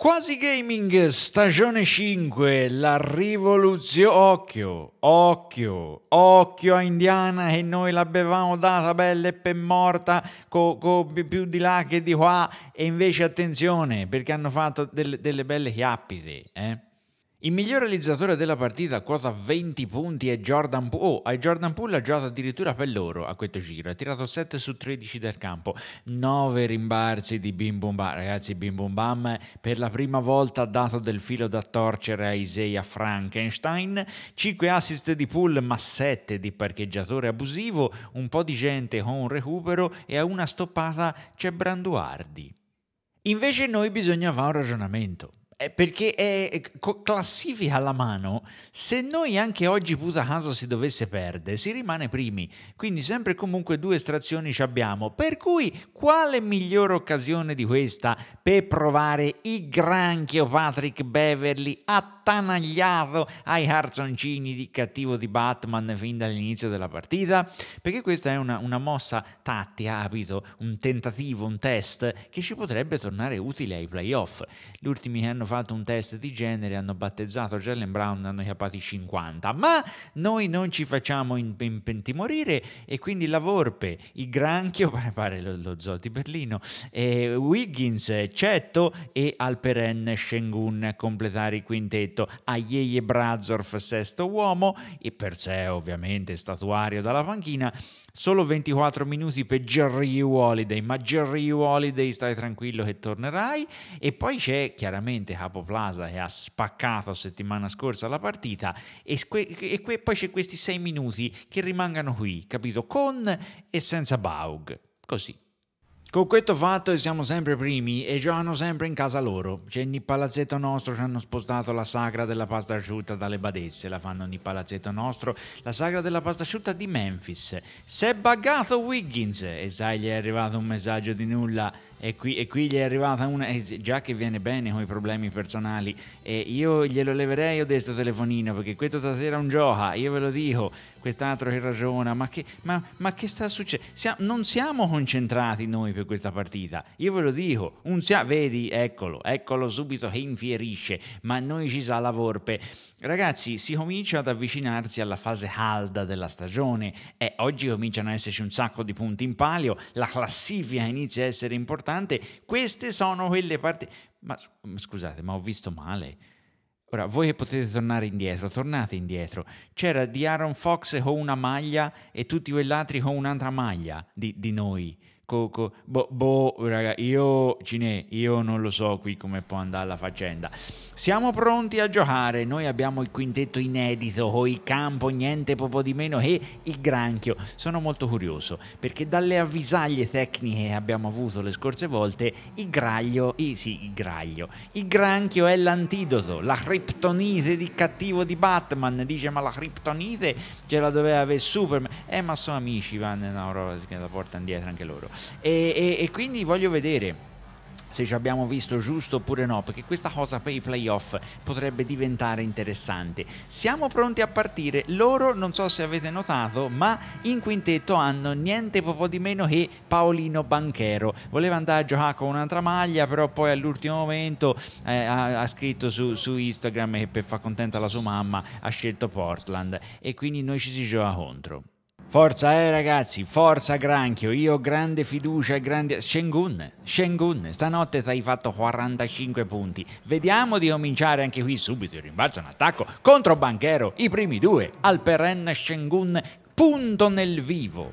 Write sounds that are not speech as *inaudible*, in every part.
Quasi Gaming stagione 5, la rivoluzione... Occhio, occhio, occhio a Indiana e noi l'abbiamo data bella e per morta co, co, più di là che di qua e invece attenzione perché hanno fatto delle, delle belle chiappite, eh? Il miglior realizzatore della partita, quota 20 punti, è Jordan Poole. Oh, a Jordan Poole ha giocato addirittura per loro a questo giro. Ha tirato 7 su 13 dal campo, 9 rimbalzi di Bim Bum Bam. Ragazzi, Bim Bum Bam per la prima volta ha dato del filo da torcere a Isaiah Frankenstein. 5 assist di Poole, ma 7 di parcheggiatore abusivo. Un po' di gente con un recupero e a una stoppata c'è Branduardi. Invece noi bisognava un ragionamento. È eh, perché è eh, eh, classifica alla mano, se noi anche oggi puta caso si dovesse perdere, si rimane primi, quindi sempre e comunque due estrazioni ci abbiamo, per cui quale migliore occasione di questa per provare il granchio Patrick Beverly a attanagliato ai harzoncini di cattivo di Batman fin dall'inizio della partita, perché questa è una, una mossa tattica, abito, un tentativo, un test che ci potrebbe tornare utile ai playoff. Gli ultimi che hanno fatto un test di genere hanno battezzato Jalen Brown, hanno capati 50, ma noi non ci facciamo impentimorire e quindi la Vorpe, il Granchio, *laughs* pare lo, lo zoo di Berlino, eh, Wiggins, Cetto e Alperen Shengun completare i quintetti detto Aieje Brazorf sesto uomo e per sé ovviamente statuario dalla panchina, solo 24 minuti per Jerry Holiday, ma Jerry Holiday stai tranquillo che tornerai e poi c'è chiaramente Capo Plaza che ha spaccato settimana scorsa la partita e, e poi c'è questi 6 minuti che rimangano qui, capito? Con e senza Baug, così. Con questo fatto siamo sempre primi e giocano sempre in casa loro. Cioè, nel palazzetto nostro, ci hanno spostato la sagra della pasta asciutta dalle badesse, la fanno nel palazzetto nostro, la sagra della pasta asciutta di Memphis. S'è buggato Wiggins e sai gli è arrivato un messaggio di nulla e qui, e qui gli è arrivata una, già che viene bene con i problemi personali e io glielo leverei ho detto telefonino perché questo stasera un gioca, io ve lo dico, quest'altro che ragiona, ma che, ma, ma che sta succedendo? Siamo, non siamo concentrati noi per questa partita, io ve lo dico, un sia, vedi, eccolo, eccolo subito che infierisce, ma noi ci sa la vorpe. Ragazzi, si comincia ad avvicinarsi alla fase calda della stagione e oggi cominciano ad esserci un sacco di punti in palio, la classifica inizia a essere importante, queste sono quelle partite... Ma scusate, ma ho visto male Ora, voi che potete tornare indietro, tornate indietro. C'era di Aaron Fox con una maglia e tutti quell'altri con un'altra maglia di, di noi. Coco, boh, boh, raga, io, Cine, io non lo so qui come può andare la faccenda. Siamo pronti a giocare, noi abbiamo il quintetto inedito, o il campo, niente poco di meno e il granchio. Sono molto curioso, perché dalle avvisaglie tecniche che abbiamo avuto le scorse volte, il graglio, i, sì, il graglio, il granchio è l'antidoto, la criptonite di cattivo di Batman, dice ma la criptonite ce la doveva avere Superman, eh ma sono amici, vanno una roba che la portano dietro anche loro e, e, e quindi voglio vedere se ci abbiamo visto giusto oppure no, perché questa cosa per i playoff potrebbe diventare interessante. Siamo pronti a partire, loro non so se avete notato, ma in quintetto hanno niente po' di meno che Paolino Banchero. Voleva andare a giocare con un'altra maglia, però poi all'ultimo momento eh, ha, ha, scritto su, su, Instagram che per far contenta la sua mamma ha scelto Portland e quindi noi ci si gioca contro. Forza eh ragazzi, forza granchio, io ho grande fiducia e grande... Shengun, Shengun, stanotte ti hai fatto 45 punti. Vediamo di cominciare anche qui subito il rimbalzo, un attacco contro Banchero, i primi due, al perenne Shengun, punto nel vivo.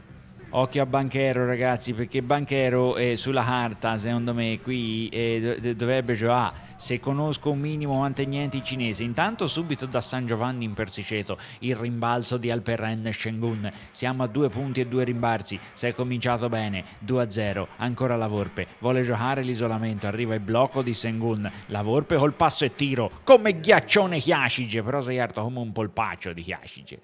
Occhio a Banchero ragazzi, perché Banchero eh, sulla carta, secondo me, qui eh, dovrebbe giocare se conosco un minimo ante niente i cinese. Intanto subito da San Giovanni in Persiceto il rimbalzo di Alperen Shengun. Siamo a due punti e due rimbalzi. Si è cominciato bene, 2-0. Ancora la Vorpe. Vuole giocare l'isolamento. Arriva il blocco di Shengun. La Vorpe col passo e tiro. Come ghiaccione Chiascige. Però sei arto come un polpaccio di Chiascige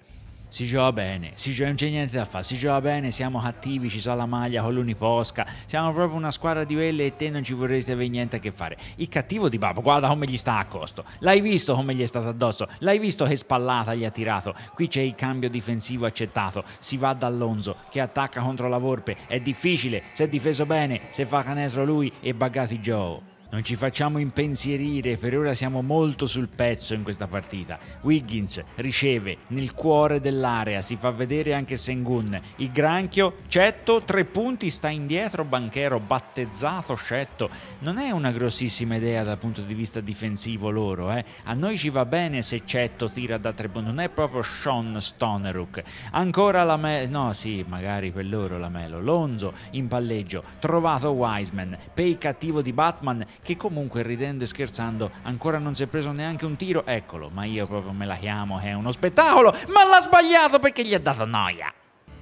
si gioca bene, si gioca, non c'è niente da fare, si gioca bene, siamo cattivi, ci so la maglia con l'uniposca, siamo proprio una squadra di velle e te non ci vorresti avere niente a che fare. Il cattivo di Babbo, guarda come gli sta a costo, l'hai visto come gli è stato addosso, l'hai visto che spallata gli ha tirato, qui c'è il cambio difensivo accettato, si va dall'Onzo che attacca contro la Volpe, è difficile, se è difeso bene, se fa canestro lui e baggati Joe. Non ci facciamo impensierire, per ora siamo molto sul pezzo in questa partita. Wiggins riceve nel cuore dell'area, si fa vedere anche Sengun. Il granchio, Cetto, tre punti, sta indietro Banchero, battezzato Cetto. Non è una grossissima idea dal punto di vista difensivo loro, eh? A noi ci va bene se Cetto tira da tre punti, non è proprio Sean Stonerook. Ancora la me... no sì, magari per loro la Melo. Lonzo in palleggio, trovato Wiseman, pei cattivo di Batman che comunque ridendo e scherzando ancora non si è preso neanche un tiro, eccolo, ma io proprio me la chiamo che è uno spettacolo, ma l'ha sbagliato perché gli ha dato noia.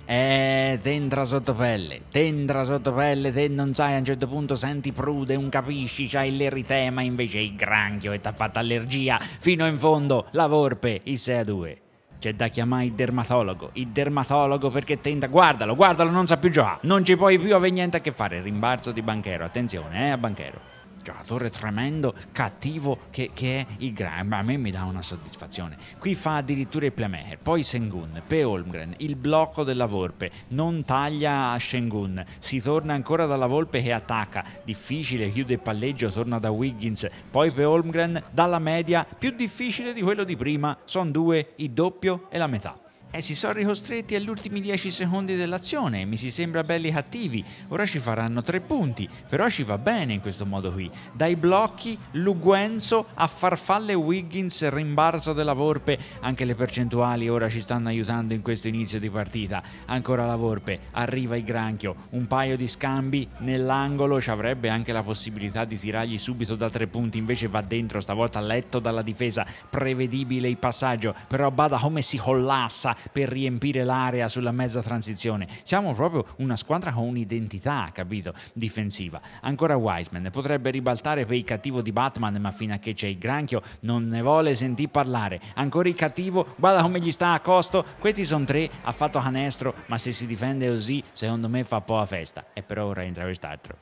Eh, t'entra sotto pelle, t'entra sotto pelle, te non sai, a un certo punto senti prude, un capisci, c'hai l'eritema, invece il granchio e t'ha fatto allergia, fino in fondo, la vorpe, il 6 a 2. C'è da chiamare il dermatologo, il dermatologo perché tenta, guardalo, guardalo, non sa più già, non ci puoi più avere niente a che fare, rimbarzo di banchero, attenzione, eh, a banchero giocatore tremendo, cattivo che, che è il Graham, ma a me mi dà una soddisfazione. Qui fa addirittura il playmaker, poi Sengun, Pe Holmgren, il blocco della Volpe, non taglia a Sengun, si torna ancora dalla Volpe che attacca, difficile, chiude il palleggio, torna da Wiggins, poi Pe Holmgren dalla media, più difficile di quello di prima, sono due, il doppio e la metà. E eh, si sono ricostretti agli ultimi 10 secondi dell'azione, mi si sembra belli cattivi, ora ci faranno tre punti, però ci va bene in questo modo qui. Dai blocchi, Luguenzo a farfalle Wiggins, rimbarzo della Vorpe, anche le percentuali ora ci stanno aiutando in questo inizio di partita. Ancora la Vorpe, arriva il granchio, un paio di scambi nell'angolo, ci avrebbe anche la possibilità di tirargli subito da tre punti, invece va dentro, stavolta letto dalla difesa, prevedibile il passaggio, però bada come si collassa per riempire l'area sulla mezza transizione. Siamo proprio una squadra con un'identità, capito? Difensiva. Ancora Wiseman potrebbe ribaltare per il cattivo di Batman, ma fino a che c'è il granchio non ne vuole sentì parlare. Ancora il cattivo, guarda come gli sta a costo. Questi sono tre, ha fatto canestro, ma se si difende così, secondo me fa un po' a festa. E però ora entra quest'altro.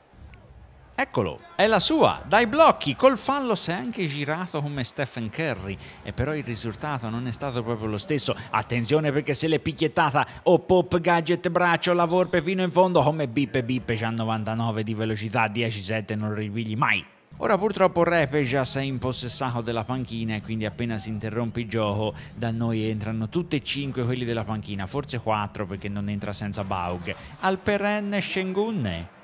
Eccolo, è la sua, dai blocchi, col fallo si è anche girato come Stephen Curry, e però il risultato non è stato proprio lo stesso. Attenzione perché se l'è picchiettata, o oh, pop, gadget, braccio, la vorpe fino in fondo, come bip bip, c'ha 99 di velocità, 10-7 non rivigli mai. Ora purtroppo Repe già si è impossessato della panchina e quindi appena si interrompe il gioco da noi entrano tutti e cinque quelli della panchina, forse quattro perché non entra senza Baug, al perenne Shengunne.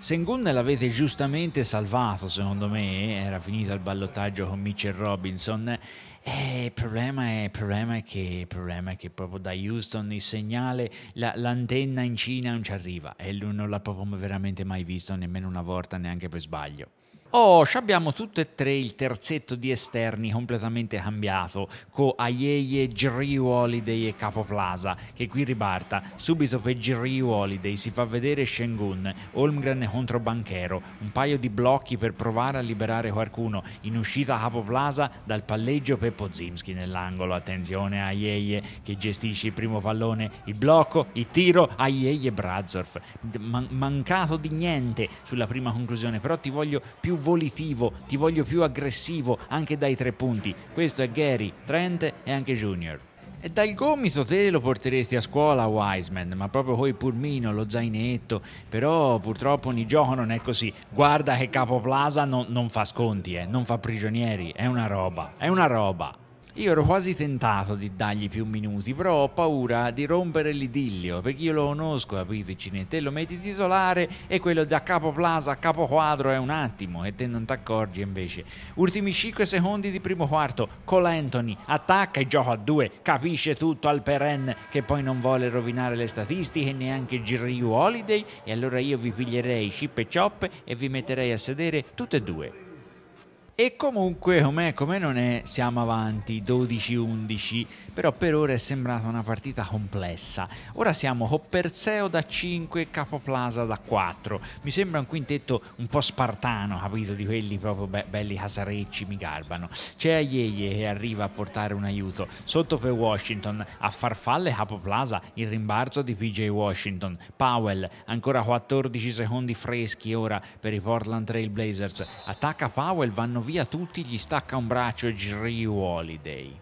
Sengun l'avete giustamente salvato, secondo me, eh? era finito il ballottaggio con Mitchell Robinson. Eh, il, problema è, il, problema è che, il problema è che proprio da Houston il segnale, la, l'antenna in Cina non ci arriva e lui non l'ha proprio veramente mai visto nemmeno una volta, neanche per sbaglio. Oh, abbiamo tutte e tre il terzetto di esterni completamente cambiato, con Ayeye, Giri Holiday e Capo Plaza, che qui ribalta, subito per Giri Holiday si fa vedere Shengun, Holmgren contro Banchero, un paio di blocchi per provare a liberare qualcuno, in uscita Capo Plaza dal palleggio per Pozimski nell'angolo, attenzione a Ayeye che gestisce il primo pallone, il blocco, il tiro, Ayeye e Brazorf, Man mancato di niente sulla prima conclusione, però ti voglio più volitivo, ti voglio più aggressivo anche dai tre punti. Questo è Gary, Trent e anche Junior. E dal gomito te lo porteresti a scuola Wiseman, ma proprio quel pulmino, lo zainetto, però purtroppo ogni gioco non è così. Guarda che Capo Plaza non, non fa sconti, eh, non fa prigionieri, è una roba, è una roba. Io ero quasi tentato di dargli più minuti, però ho paura di rompere l'idillio, perché io lo conosco, capito, il lo metti titolare e quello da capo plaza a capo quadro è un attimo e te non ti accorgi invece. Ultimi 5 secondi di primo quarto, con Anthony, attacca e gioca a due, capisce tutto al Peren che poi non vuole rovinare le statistiche, neanche Girriu Holiday e allora io vi piglierei chip e chop e vi metterei a sedere tutte e due. E comunque, com'è, come non è, siamo avanti 12-11, però per ora è sembrata una partita complessa. Ora siamo Copperseo da 5, Capoplaza da 4. Mi sembra un quintetto un po' spartano, capito? Di quelli proprio be- belli casarecci, mi garbano. C'è Ayeye che arriva a portare un aiuto. Sotto per Washington, a farfalle Capoplaza, il rimbarzo di PJ Washington. Powell, ancora 14 secondi freschi ora per i Portland Trail Blazers. Attacca Powell, vanno via tutti, gli stacca un braccio Drew Holiday.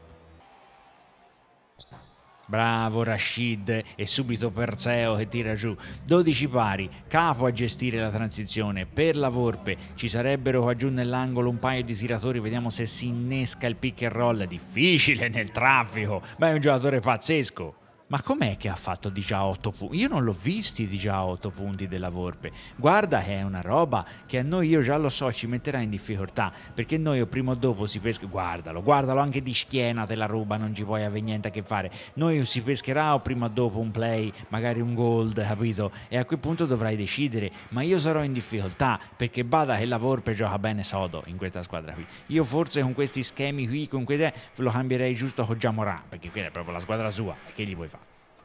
Bravo Rashid e subito Perseo che tira giù. 12 pari, capo a gestire la transizione. Per la Vorpe ci sarebbero qua giù nell'angolo un paio di tiratori, vediamo se si innesca il pick and roll. Difficile nel traffico, ma è un giocatore pazzesco. Ma com'è che ha fatto di già 8 punti? Io non l'ho visti di già 8 punti della Volpe. Guarda è una roba che a noi, io già lo so, ci metterà in difficoltà. Perché noi o prima o dopo si pesca... Guardalo, guardalo anche di schiena della la ruba, non ci puoi avere niente a che fare. Noi si pescherà o prima o dopo un play, magari un gold, capito? E a quel punto dovrai decidere. Ma io sarò in difficoltà perché bada che la Volpe gioca bene sodo in questa squadra qui. Io forse con questi schemi qui, con quei... Te, lo cambierei giusto con Giamorà, perché quella è proprio la squadra sua. Che gli vuoi fare?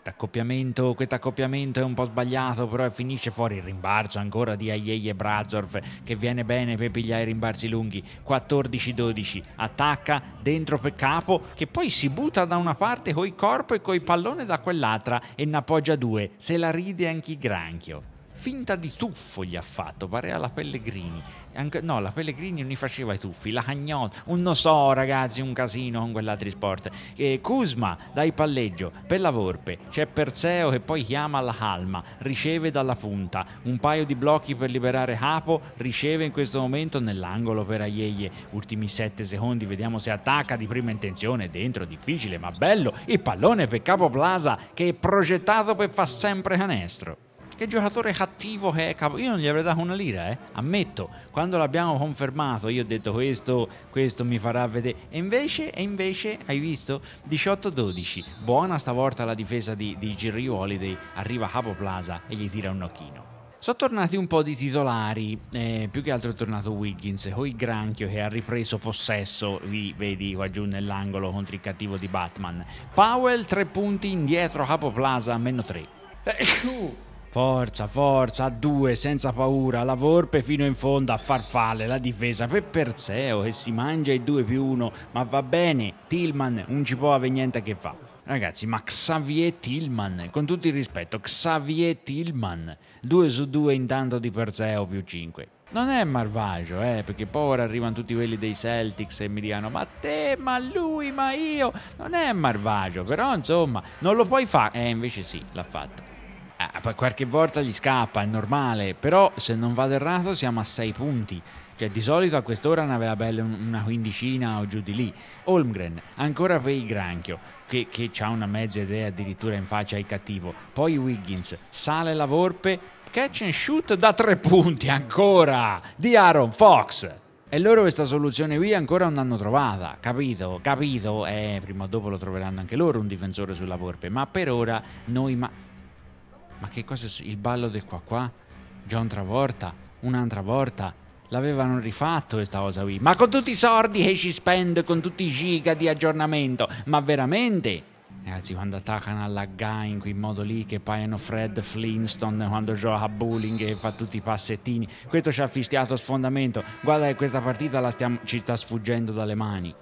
Accoppiamento, questo accoppiamento è un po' sbagliato, però finisce fuori il rimbalzo ancora di Aieie e Brazorf che viene bene per pigliare i rimbalzi lunghi. 14-12, attacca dentro per capo che poi si butta da una parte coi corpo e coi pallone da quell'altra e ne appoggia due. Se la ride anche il granchio finta di tuffo gli ha fatto, pareva la Pellegrini. Anche, no, la Pellegrini non gli faceva i tuffi, la Cagnotta, un non so ragazzi, un casino con quell'altro sport. E Kuzma dai palleggio, per la Vorpe, c'è Perseo che poi chiama la Halma, riceve dalla punta, un paio di blocchi per liberare Capo, riceve in questo momento nell'angolo per Aieie, ultimi 7 secondi, vediamo se attacca di prima intenzione, dentro, difficile ma bello, il pallone per Capo Plaza che è progettato per far sempre canestro che giocatore cattivo che è capo. Io non gli avrei dato una lira, eh. ammetto. Quando l'abbiamo confermato, io ho detto questo, questo mi farà vedere. E invece, e invece hai visto? 18-12. Buona stavolta la difesa di, di Jerry Holiday. Arriva a Capo Plaza e gli tira un occhino. Sono tornati un po' di titolari, eh, più che altro è tornato Wiggins con il granchio che ha ripreso possesso, vi vedi qua giù nell'angolo contro il cattivo di Batman. Powell tre punti indietro, Capo Plaza meno 3. Forza, forza, a due, senza paura, la Vorpe fino in fondo a farfalle, la difesa per Perseo che si mangia i due più uno, ma va bene, Tillman non ci può avere niente che fa. Ragazzi, ma Xavier Tillman, con tutto il rispetto, Xavier Tillman, 2 su 2 intanto di Perseo più 5. Non è malvagio, eh, perché poi ora arrivano tutti quelli dei Celtics e mi dicono ma te, ma lui, ma io. Non è malvagio, però insomma, non lo puoi fare. Eh, invece sì, l'ha fatto qualche volta gli scappa, è normale, però se non vado errato siamo a 6 punti. Cioè, di solito a quest'ora ne aveva belle una quindicina o giù di lì. Holmgren, ancora per il granchio, che, che ha una mezza idea addirittura in faccia ai cattivo. Poi Wiggins, sale la Vorpe, catch and shoot da 3 punti ancora di Aaron Fox. E loro questa soluzione qui ancora non l'hanno trovata, capito? Capito? Eh, prima o dopo lo troveranno anche loro un difensore sulla Vorpe, ma per ora noi... Ma- ma che cosa il ballo del qua qua? Già un'altra volta, un'altra volta. L'avevano rifatto questa cosa qui. Ma con tutti i soldi che ci spendo, con tutti i giga di aggiornamento. Ma veramente? Eh, ragazzi, quando attaccano alla guy in quel modo lì che paiono Fred Flintstone quando gioca a bowling e fa tutti i passettini, questo ci ha fischiato sfondamento. Guarda che questa partita stiamo, ci sta sfuggendo dalle mani.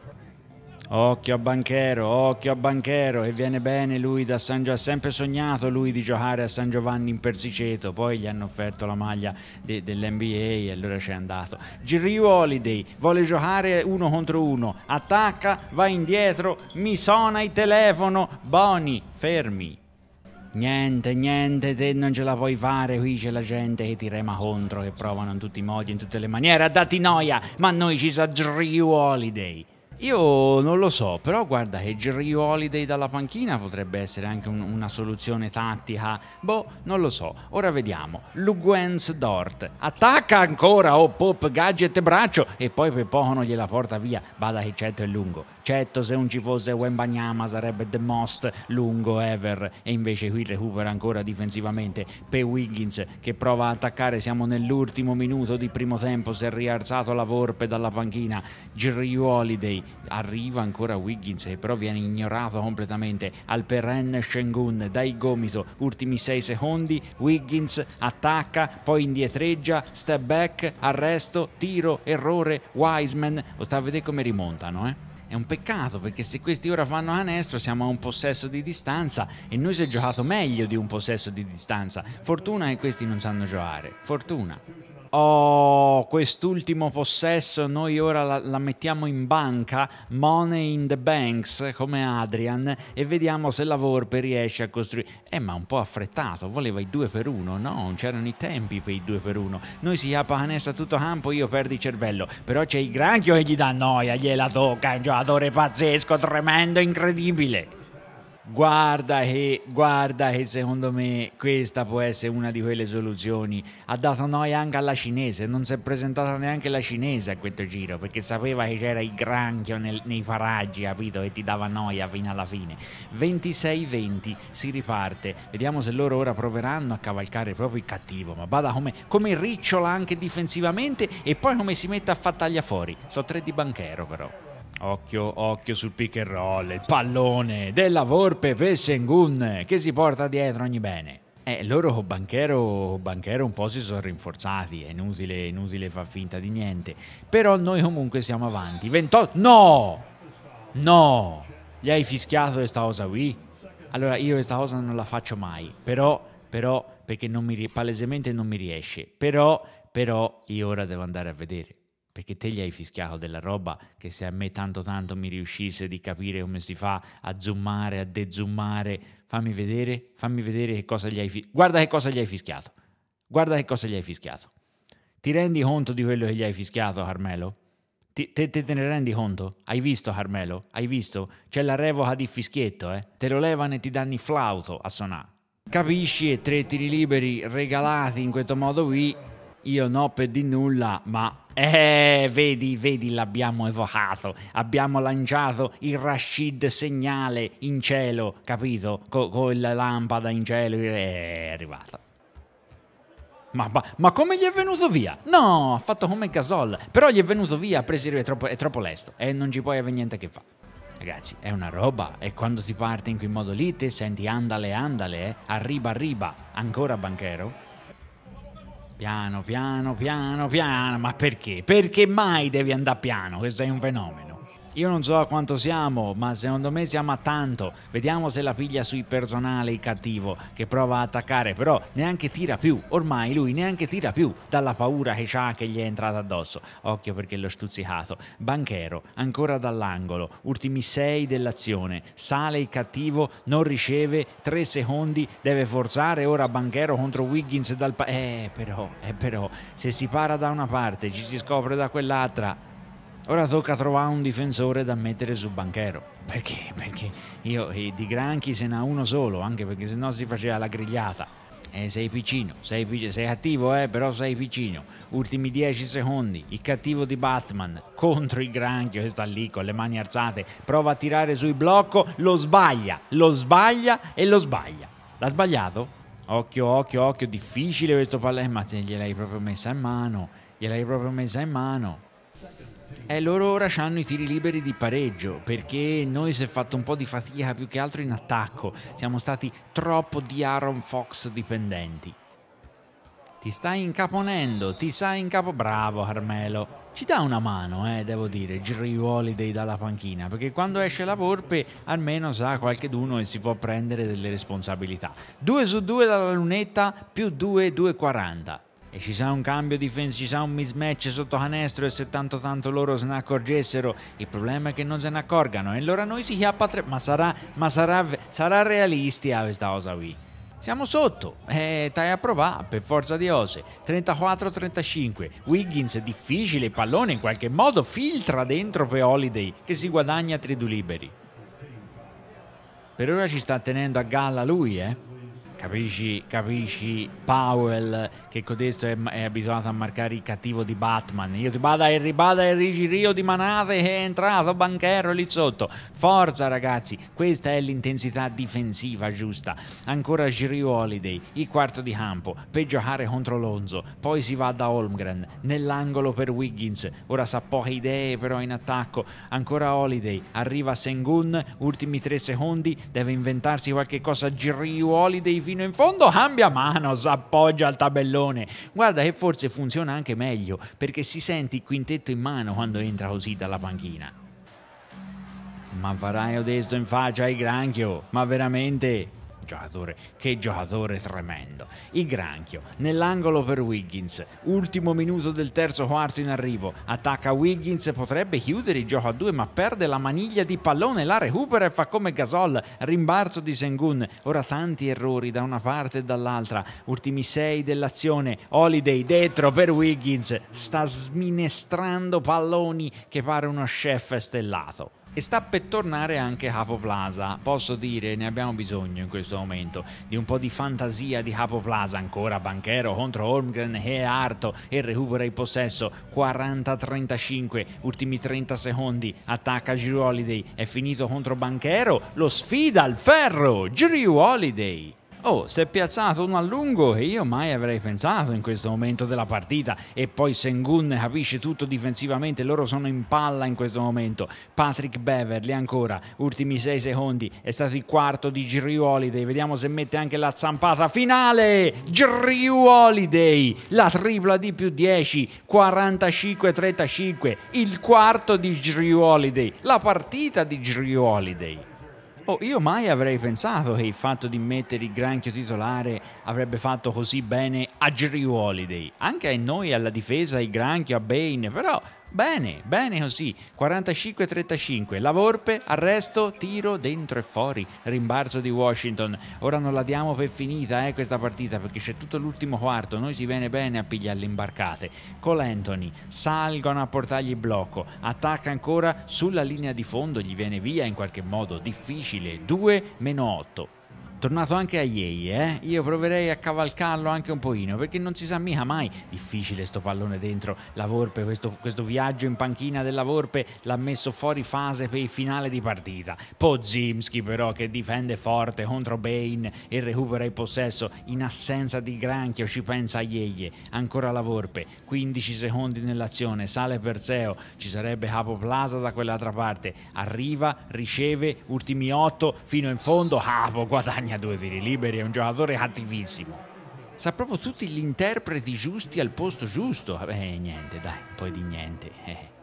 Occhio a banchero, occhio a banchero, e viene bene lui da San Giovanni. Ha sempre sognato lui di giocare a San Giovanni in Persiceto. Poi gli hanno offerto la maglia de- dell'NBA e allora c'è andato. Giriu Holiday vuole giocare uno contro uno. Attacca, va indietro, mi suona il telefono. Boni, fermi. Niente, niente, te non ce la puoi fare, qui c'è la gente che ti rema contro, che provano in tutti i modi, in tutte le maniere a dati noia, ma noi ci sa Drew Holiday. Io non lo so, però guarda che Jerry Holiday dalla panchina potrebbe essere anche un, una soluzione tattica. Boh, non lo so. Ora vediamo. Luguens Dort. Attacca ancora, oh pop, gadget braccio. E poi per poco non gliela porta via. Bada che Cetto è lungo. Cetto se non ci fosse Wembagnama sarebbe the most lungo ever. E invece qui recupera ancora difensivamente. Pe Wiggins che prova a attaccare. Siamo nell'ultimo minuto di primo tempo. Si è rialzato la Vorpe dalla panchina. Jerry Holiday arriva ancora Wiggins e eh, però viene ignorato completamente al Peren Shengun dai gomito ultimi 6 secondi Wiggins attacca poi indietreggia step back arresto tiro errore Wiseman lo sta a vedere come rimontano eh è un peccato perché se questi ora fanno canestro siamo a un possesso di distanza e noi si è giocato meglio di un possesso di distanza. Fortuna che questi non sanno giocare. Fortuna. Oh, quest'ultimo possesso noi ora la, la, mettiamo in banca, money in the banks, come Adrian, e vediamo se la Vorpe riesce a costruire. Eh, ma un po' affrettato, voleva i due per uno, no? Non c'erano i tempi per i due per uno. Noi si chiappa canesta tutto campo, io perdo il cervello. Però c'è il granchio e gli dà noia, gliela tocca, è un giocatore pazzesco, tremendo, incredibile. Guarda che, guarda che secondo me questa può essere una di quelle soluzioni. Ha dato noia anche alla cinese, non si è presentata neanche la cinese a questo giro perché sapeva che c'era il granchio nel, nei paraggi, capito? E ti dava noia fino alla fine. 26-20 si riparte, vediamo se loro ora proveranno a cavalcare proprio il cattivo. Ma bada come, come ricciola anche difensivamente e poi come si mette a fattaglia fuori. So tre di banchero però. Occhio, occhio sul pick and roll, il pallone della Vorpe per Sengun che si porta dietro ogni bene. Eh, loro banchero, banchero un po' si sono rinforzati, è inutile, inutile far finta di niente. Però noi comunque siamo avanti. 28, no! No! Gli hai fischiato questa cosa qui? Allora io questa cosa non la faccio mai, però, però, perché non mi, palesemente non mi riesce. Però, però io ora devo andare a vedere perché te gli hai fischiato della roba che se a me tanto tanto mi riuscisse di capire come si fa a zoomare, a dezoomare, fammi vedere, fammi vedere che cosa gli hai fischiato. Guarda che cosa gli hai fischiato. Guarda che cosa gli hai fischiato. Ti rendi conto di quello che gli hai fischiato, Carmelo? te, te, te, ne rendi conto? Hai visto, Carmelo? Hai visto? C'è la revoca di fischietto, eh? Te lo levano e ti danno il flauto a suonare. Capisci? E tre tiri liberi regalati in questo modo qui io no per di nulla, ma... Eh, vedi, vedi, l'abbiamo evocato. Abbiamo lanciato il Rashid segnale in cielo, capito? Con, con la lampada in cielo, eh, è arrivato. Ma, ma, ma, come gli è venuto via? No, ha fatto come Gasol. Però gli è venuto via, ha preso è troppo, è troppo lesto e non ci puoi avere niente che fa. Ragazzi, è una roba. E quando ti parte in quel modo lì, te senti andale, andale, eh? Arriba, arriba. Ancora banchero? Piano, piano, piano, piano, ma perché? Perché mai devi andare piano? Questo è un fenomeno. Io non so a quanto siamo, ma secondo me siamo a tanto. Vediamo se la piglia sui personale il cattivo che prova a attaccare, però neanche tira più. Ormai lui neanche tira più dalla paura che ha che gli è entrata addosso. Occhio perché l'ho stuzzicato. Banchero, ancora dall'angolo, ultimi sei dell'azione. Sale il cattivo, non riceve, tre secondi, deve forzare ora Banchero contro Wiggins dal... Pa- eh però, eh però, se si para da una parte ci si scopre da quell'altra. Ora tocca trovare un difensore da mettere sul banchero, perché, perché io eh, di granchi se ne ha uno solo, anche perché se no si faceva la grigliata. Eh, sei piccino, sei, sei attivo, eh, però sei piccino. Ultimi 10 secondi, il cattivo di Batman contro il granchio che sta lì con le mani alzate, prova a tirare sui blocco, lo sbaglia, lo sbaglia e lo sbaglia. L'ha sbagliato? Occhio, occhio, occhio, difficile questo pallone, ma gliel'hai proprio messa in mano, gliel'hai proprio messa in mano. E loro ora hanno i tiri liberi di pareggio perché noi si è fatto un po' di fatica più che altro in attacco. Siamo stati troppo di Aaron Fox dipendenti. Ti stai incaponendo, ti stai incapo... Bravo Carmelo. Ci dà una mano, eh, devo dire, giriuoli dei dalla panchina, perché quando esce la Volpe almeno sa qualche d'uno e si può prendere delle responsabilità. 2 su 2 dalla lunetta, più 2, 2,40 e ci sarà un cambio difensivo, ci sarà un mismatch sotto canestro e se tanto tanto loro se ne accorgessero, il problema è che non se ne accorgano e allora noi si chiappa tre, ma sarà, ma sarà, sarà realistica ah, questa cosa qui. Siamo sotto, eh, a provare per forza di ose. 34-35. Wiggins è difficile, il pallone in qualche modo filtra dentro per Holiday che si guadagna 3 liberi. Per ora ci sta tenendo a galla lui, eh. Capisci, capisci Powell che codesto è, è, abituato a marcare il cattivo di Batman. Io ti bada e ribada il rigirio di manate che è entrato banchero lì sotto. Forza ragazzi, questa è l'intensità difensiva giusta. Ancora Girio Holiday, il quarto di campo, per giocare contro Lonzo. Poi si va da Holmgren, nell'angolo per Wiggins. Ora sa poche idee però in attacco. Ancora Holiday, arriva Sengun, ultimi tre secondi, deve inventarsi qualche cosa. Girio Holiday fino in fondo, cambia mano, si appoggia al tabellone. Guarda che forse funziona anche meglio perché si sente il quintetto in mano quando entra così dalla panchina. Ma farai odesto in faccia ai granchio, ma veramente giocatore, che giocatore tremendo. Il granchio, nell'angolo per Wiggins, ultimo minuto del terzo quarto in arrivo, attacca Wiggins, potrebbe chiudere il gioco a due ma perde la maniglia di pallone, la recupera e fa come Gasol, rimbalzo di Sengun. Ora tanti errori da una parte e dall'altra, ultimi sei dell'azione, Holiday dentro per Wiggins, sta sminestrando palloni che pare uno chef stellato e sta per tornare anche Capo Plaza. Posso dire, ne abbiamo bisogno in questo momento di un po' di fantasia di Capo Plaza ancora banchero contro Holmgren e Arto e recupera il possesso 40-35, ultimi 30 secondi, attacca Giroud Holiday, è finito contro Banchero, lo sfida al ferro Giroud Holiday Oh, si è piazzato un a lungo e io mai avrei pensato in questo momento della partita. E poi Sengun capisce tutto difensivamente, loro sono in palla in questo momento. Patrick Beverly ancora, ultimi 6 secondi, è stato il quarto di Giriu Holiday, vediamo se mette anche la zampata finale. Giriu Holiday, la tripla di più 10, 45-35, il quarto di Giriu Holiday, la partita di Giriu Holiday. Oh, io mai avrei pensato che il fatto di mettere il granchio titolare avrebbe fatto così bene a Jerry Holiday. Anche a noi alla difesa il granchio a Bane, però Bene, bene così. 45-35. La Vorpe, arresto, tiro dentro e fuori. Rimbarzo di Washington. Ora non la diamo per finita eh, questa partita perché c'è tutto l'ultimo quarto. Noi si viene bene a pigliare le imbarcate. Col Anthony salgono a portargli blocco. Attacca ancora sulla linea di fondo. Gli viene via in qualche modo difficile. 2 8 tornato anche a Yei, eh? Io proverei a cavalcarlo anche un pochino, perché non si sa mica mai. Difficile sto pallone dentro la Vorpe, questo, questo viaggio in panchina della Vorpe l'ha messo fuori fase per il finale di partita. Pozimski però che difende forte contro Bane e recupera il possesso in assenza di granchio, ci pensa a Yeye. Ancora la Vorpe, 15 secondi nell'azione, sale Perseo, ci sarebbe Capo Plaza da quell'altra parte. Arriva, riceve, ultimi 8 fino in fondo, Capo guadagna guadagna due tiri liberi, è un giocatore attivissimo. Sa proprio tutti gli interpreti giusti al posto giusto. Beh, niente, dai, poi di niente. Eh.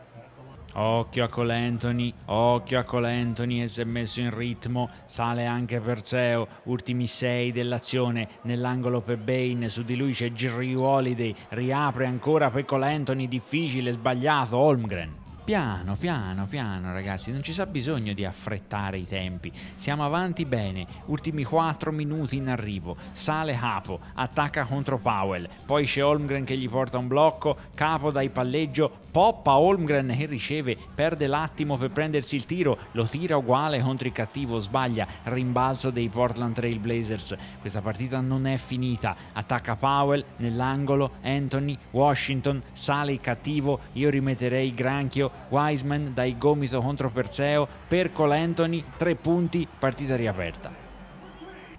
Occhio a Colentoni, occhio a Colentoni e si è messo in ritmo, sale anche Perseo, ultimi sei dell'azione nell'angolo per Bane, su di lui c'è Girriu Holiday, riapre ancora per Colentoni, difficile, sbagliato, Holmgren piano, piano, piano ragazzi, non ci sarà bisogno di affrettare i tempi, siamo avanti bene, ultimi 4 minuti in arrivo, sale Capo, attacca contro Powell, poi c'è Holmgren che gli porta un blocco, Capo dai palleggio, poppa Holmgren che riceve, perde l'attimo per prendersi il tiro, lo tira uguale contro il cattivo, sbaglia, rimbalzo dei Portland Trail Blazers, questa partita non è finita, attacca Powell nell'angolo, Anthony, Washington, sale il cattivo, io rimetterei il granchio, Wiseman dai gomito contro Perseo, per Anthony, tre punti, partita riaperta.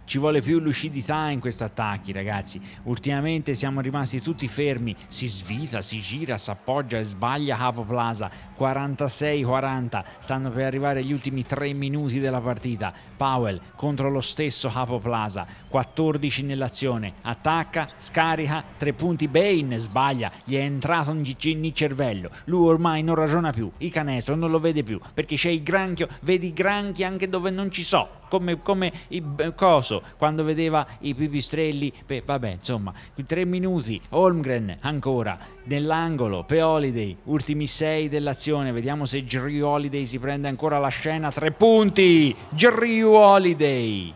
Ci vuole più lucidità in questi attacchi, ragazzi. Ultimamente siamo rimasti tutti fermi. Si svita, si gira, si appoggia e sbaglia Capo Plaza. 46-40 stanno per arrivare gli ultimi 3 minuti della partita Powell contro lo stesso Capo Plaza 14 nell'azione attacca scarica 3 punti Bane sbaglia gli è entrato un Giccini cervello lui ormai non ragiona più il canestro non lo vede più perché c'è il granchio vedi i granchi anche dove non ci so come, come i, coso quando vedeva i pipistrelli per, vabbè insomma 3 minuti Holmgren ancora nell'angolo, Holiday, ultimi sei dell'azione, vediamo se Drew Holiday si prende ancora la scena, tre punti, Drew Holiday!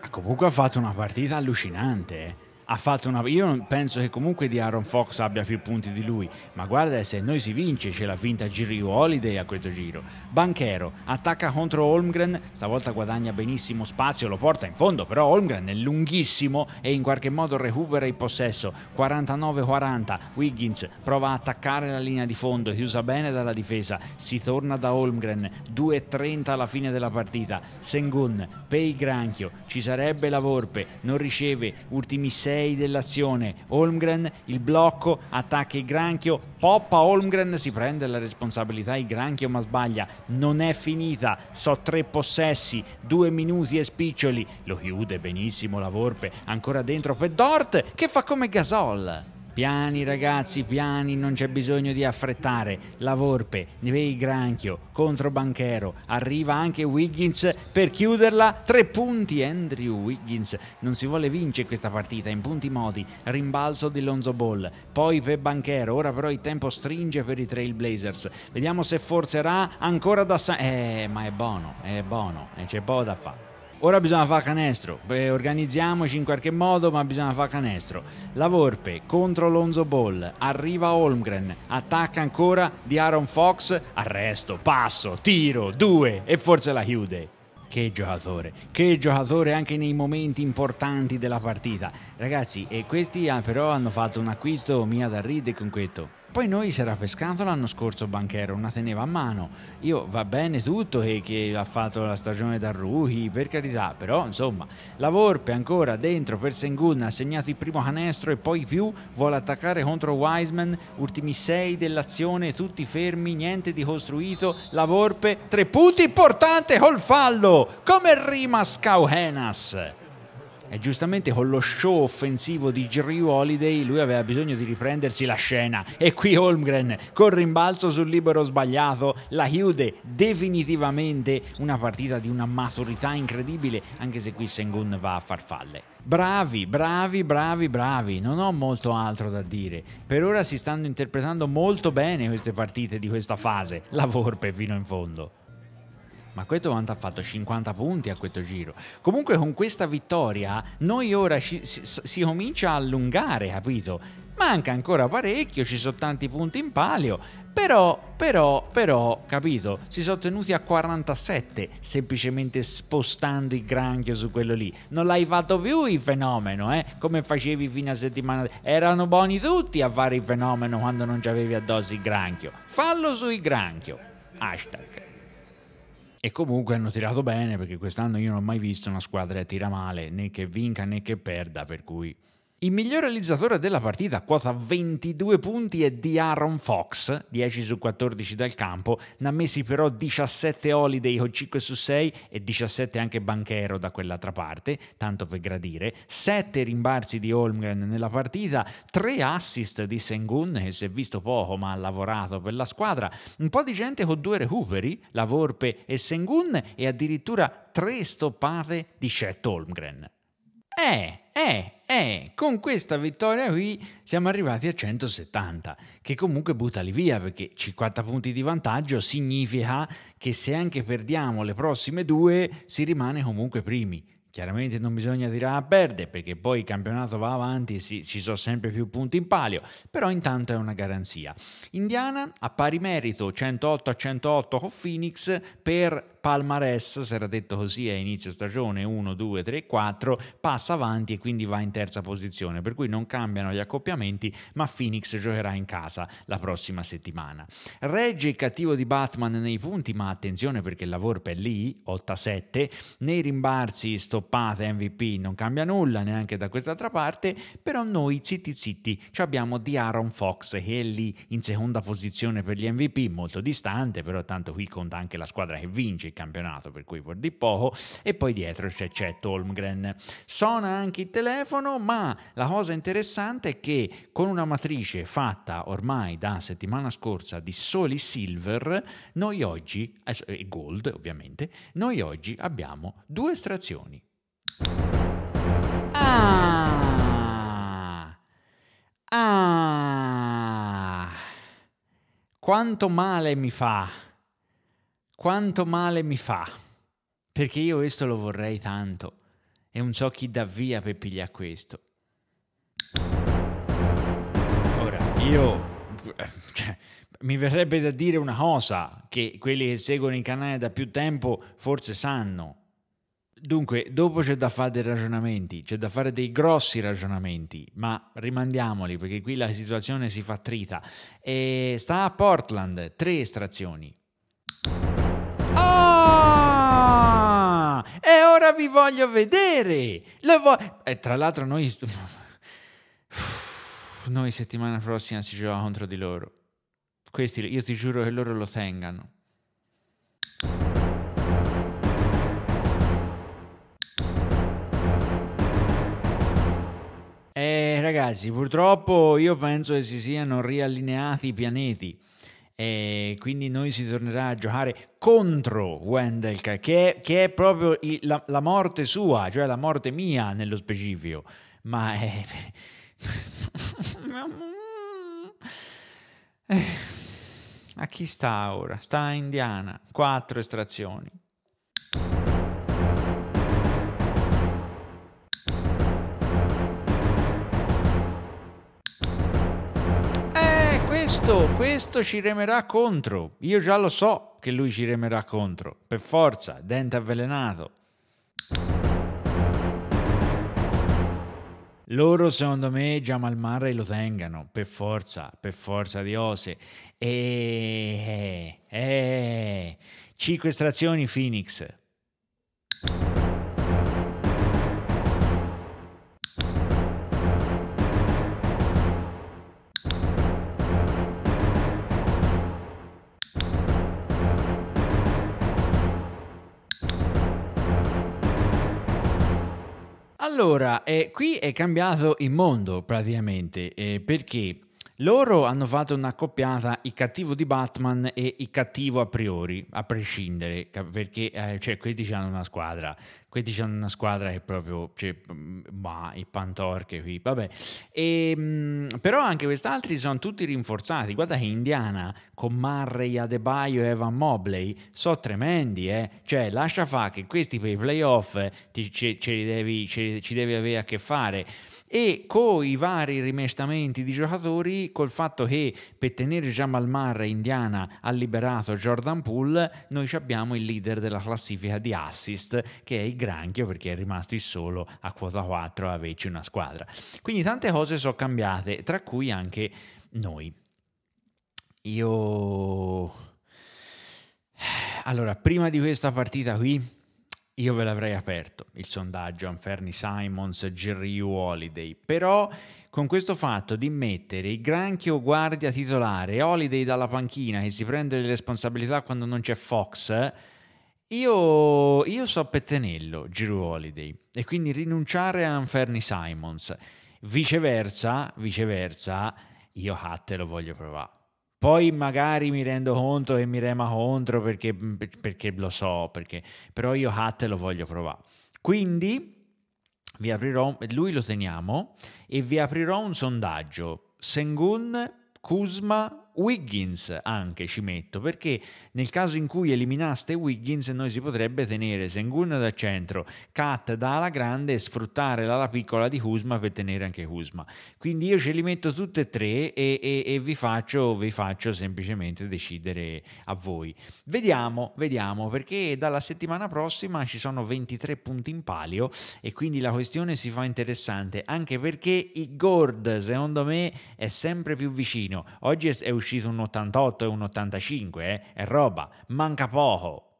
Ha Comunque fatto una partita allucinante, eh ha fatto una. Io penso che comunque di Aaron Fox abbia più punti di lui. Ma guarda, se noi si vince, c'è la finta Giri Holiday a questo giro. Banchero attacca contro Holmgren. Stavolta guadagna benissimo spazio, lo porta in fondo. Però Holmgren è lunghissimo e in qualche modo recupera il possesso. 49-40. Wiggins prova a attaccare la linea di fondo, chiusa bene dalla difesa. Si torna da Holmgren. 2-30 alla fine della partita. Sengun, Pei Granchio. Ci sarebbe la Volpe, non riceve. Ultimi 6 dei dell'azione. Holmgren il blocco, attacca il granchio, poppa Holmgren, si prende la responsabilità il granchio ma sbaglia. Non è finita, so tre possessi, due minuti e spiccioli. Lo chiude benissimo la Vorpe, ancora dentro per Dort che fa come Gasol. Piani ragazzi, piani, non c'è bisogno di affrettare. La Vorpe, Vei Granchio, contro Banchero, arriva anche Wiggins per chiuderla. Tre punti Andrew Wiggins. Non si vuole vincere questa partita in punti modi. Rimbalzo di Lonzo Ball, poi per Banchero, ora però il tempo stringe per i Trail Blazers. Vediamo se forzerà ancora da... Sa- eh, ma è buono, è buono, e eh, c'è poco da fare. Ora bisogna fare canestro, Beh, organizziamoci in qualche modo, ma bisogna fare canestro. La Volpe contro Lonzo Ball, arriva Holmgren, attacca ancora di Aaron Fox, arresto, passo, tiro, due e forse la chiude che giocatore, che giocatore anche nei momenti importanti della partita. Ragazzi, e questi ah, però hanno fatto un acquisto mia da ride con questo. Poi noi si era pescato l'anno scorso Banchero, una teneva a mano. Io va bene tutto che, che ha fatto la stagione da Ruhi, per carità, però insomma, la Vorpe ancora dentro per Sengun ha segnato il primo canestro e poi più vuole attaccare contro Wiseman, ultimi sei dell'azione, tutti fermi, niente di costruito, la Vorpe, tre punti importante col fallo, come rima Scauhenas. E giustamente con lo show offensivo di Drew Holiday lui aveva bisogno di riprendersi la scena. E qui Holmgren col rimbalzo sul libero sbagliato la chiude definitivamente una partita di una maturità incredibile, anche se qui Sengun va a farfalle. Bravi, bravi, bravi, bravi, non ho molto altro da dire. Per ora si stanno interpretando molto bene queste partite di questa fase, la Vorpe fino in fondo. Ma questo quanto ha fatto? 50 punti a questo giro. Comunque con questa vittoria noi ora ci, si, si comincia a allungare, capito? Manca ancora parecchio, ci sono tanti punti in palio, però, però, però, capito, si sono tenuti a 47 semplicemente spostando il granchio su quello lì. Non l'hai fatto più il fenomeno, eh? Come facevi fino a settimana... Erano buoni tutti a fare il fenomeno quando non ci avevi addosso il granchio. Fallo sul granchio. Hashtag e comunque hanno tirato bene perché quest'anno io non ho mai visto una squadra che tira male né che vinca né che perda per cui il miglior realizzatore della partita, quota 22 punti, è di Aaron Fox, 10 su 14 dal campo, ne ha messi però 17 Holiday con 5 su 6 e 17 anche Banchero da quell'altra parte, tanto per gradire, 7 rimbalzi di Holmgren nella partita, 3 assist di Sengun che si è visto poco ma ha lavorato per la squadra, un po' di gente con due recuperi, la Vorpe e Sengun e addirittura 3 stoppate di Chet Holmgren. Eh, eh, eh, con questa vittoria qui siamo arrivati a 170, che comunque buttali via perché 50 punti di vantaggio significa che se anche perdiamo le prossime due si rimane comunque primi. Chiaramente non bisogna dire a ah, perdere perché poi il campionato va avanti e si, ci sono sempre più punti in palio, però intanto è una garanzia. Indiana a pari merito 108 a 108 con Phoenix per palmarès, si era detto così a inizio stagione, 1, 2, 3, 4, passa avanti e quindi va in terza posizione, per cui non cambiano gli accoppiamenti, ma Phoenix giocherà in casa la prossima settimana. Regge il cattivo di Batman nei punti, ma attenzione perché il lavoro è lì, 8-7, nei rimbarzi stoppate MVP non cambia nulla neanche da quest'altra parte, però noi zitti zitti abbiamo di Aaron Fox che è lì in seconda posizione per gli MVP, molto distante, però tanto qui conta anche la squadra che vince, campionato, per cui vuol di poco, e poi dietro c'è, c'è Holmgren. Suona anche il telefono, ma la cosa interessante è che con una matrice fatta ormai da settimana scorsa di soli silver, noi oggi, e gold ovviamente, noi oggi abbiamo due estrazioni. Ah! Ah! Quanto male mi fa! Quanto male mi fa, perché io questo lo vorrei tanto e non so chi dà via per pigliare questo. Ora, io... Cioè, mi verrebbe da dire una cosa che quelli che seguono il canale da più tempo forse sanno. Dunque, dopo c'è da fare dei ragionamenti, c'è da fare dei grossi ragionamenti, ma rimandiamoli perché qui la situazione si fa trita. E sta a Portland, tre estrazioni, ora vi voglio vedere. Vo- e tra l'altro noi... noi settimana prossima si gioca contro di loro. Questi, io ti giuro che loro lo tengano. Eh, ragazzi, purtroppo io penso che si siano riallineati i pianeti. E quindi noi si tornerà a giocare contro Wendell, che, che è, proprio il, la, la, morte sua, cioè la morte mia nello specifico. Ma è... *laughs* Eh, a chi sta ora? Sta a Indiana, quattro estrazioni. questo, questo ci remerà contro. Io già lo so che lui ci remerà contro. Per forza, dente avvelenato. Loro secondo me Jamal Murray lo tengano, per forza, per forza di ose. E... Eh, eh, eh. e... 5 estrazioni Phoenix. Allora, eh, qui è cambiato il mondo praticamente, eh, perché loro hanno fatto una coppiata i cattivo di Batman e i cattivo a priori, a prescindere, perché eh, cioè, questi hanno una squadra, questi hanno una squadra che è proprio, cioè, bah, i pantorche qui, vabbè. E, ehm, mh, però anche quest'altri sono tutti rinforzati, guarda che Indiana con Murray, Adebayo e Evan Mobley sono tremendi, eh? cioè lascia fa che questi per i playoff ti, ci, ci, devi, ci, ci devi avere a che fare e con i vari rimestamenti di giocatori, col fatto che per tenere Jamal Murray Indiana ha liberato Jordan Poole, noi abbiamo il leader della classifica di assist che è il granchio perché è rimasto il solo a quota 4 a averci una squadra. Quindi tante cose sono cambiate, tra cui anche noi. Io... Allora, prima di questa partita qui io ve l'avrei aperto il sondaggio Anferni Simons, Gerry Holiday, però con questo fatto di mettere il granchio guardia titolare Holiday dalla panchina che si prende le responsabilità quando non c'è Fox, io, io so pettenello Giro Holiday e quindi rinunciare a Anferni Simons. Viceversa, viceversa, io Hat lo voglio provare poi magari mi rendo conto che mi rema contro perché, perché lo so, perché, però io Hat lo voglio provare. Quindi vi aprirò, lui lo teniamo, e vi aprirò un sondaggio. Sengun, Kuzma Wiggins anche ci metto, perché nel caso in cui eliminaste Wiggins noi si potrebbe tenere Sengun da centro, Kat da ala grande e sfruttare l'ala piccola di Kuzma per tenere anche Kuzma. Quindi io ce li metto tutte e tre e, e, e vi, faccio, vi faccio semplicemente decidere a voi. Vediamo, vediamo, perché dalla settimana prossima ci sono 23 punti in palio e quindi la questione si fa interessante, anche perché i Gord secondo me è sempre più vicino. Oggi è uscito uscito un 88 e un 85, eh? è roba, manca poco.